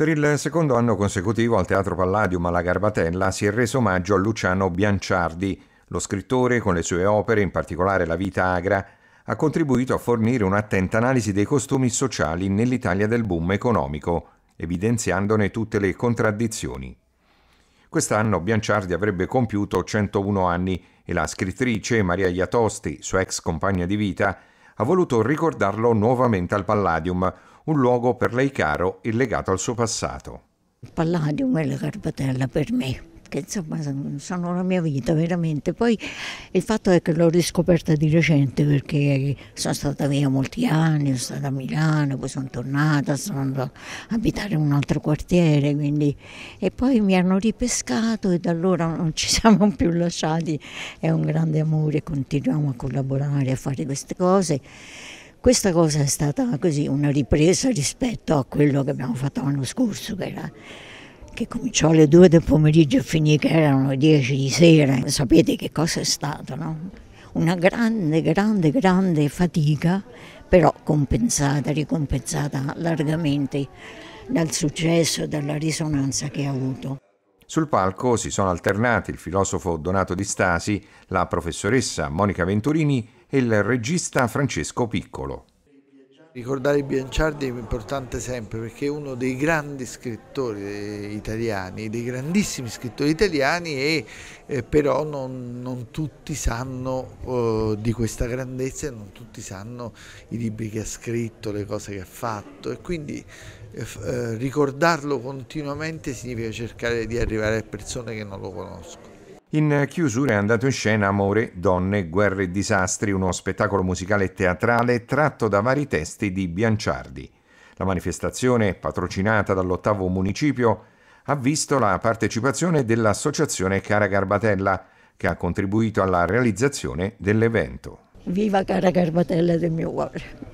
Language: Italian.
Per il secondo anno consecutivo al Teatro Palladium alla Garbatella si è reso omaggio a Luciano Bianciardi. Lo scrittore, con le sue opere, in particolare La vita agra, ha contribuito a fornire un'attenta analisi dei costumi sociali nell'Italia del boom economico, evidenziandone tutte le contraddizioni. Quest'anno Bianciardi avrebbe compiuto 101 anni e la scrittrice Maria Iatosti, sua ex compagna di vita, ha voluto ricordarlo nuovamente al Palladium, un luogo per lei caro e legato al suo passato. Il Palladium è la carpatella per me, che insomma sono la mia vita veramente. Poi il fatto è che l'ho riscoperta di recente perché sono stata via molti anni, sono stata a Milano, poi sono tornata, sono andata a abitare in un altro quartiere, quindi... e poi mi hanno ripescato e da allora non ci siamo più lasciati, è un grande amore, continuiamo a collaborare, a fare queste cose questa cosa è stata così una ripresa rispetto a quello che abbiamo fatto l'anno scorso, che, era, che cominciò alle 2 del pomeriggio e finì che erano le 10 di sera. Sapete che cosa è stato, no? Una grande, grande, grande fatica, però compensata, ricompensata largamente dal successo e dalla risonanza che ha avuto. Sul palco si sono alternati il filosofo Donato Di Stasi, la professoressa Monica Venturini e il regista Francesco Piccolo. Ricordare Bianciardi è importante sempre perché è uno dei grandi scrittori italiani, dei grandissimi scrittori italiani e eh, però non, non, tutti sanno oh, di questa grandezza e non tutti sanno i libri che ha scritto, le cose che ha fatto e quindi eh, eh ricordarlo continuamente significa cercare di arrivare a persone che non lo conoscono. In chiusura è andato in scena Amore, Donne, Guerre e Disastri, uno spettacolo musicale teatrale tratto da vari testi di Bianciardi. La manifestazione, patrocinata dall'ottavo municipio, ha visto la partecipazione dell'associazione Cara Garbatella, che ha contribuito alla realizzazione dell'evento. Viva Cara Garbatella del mio cuore!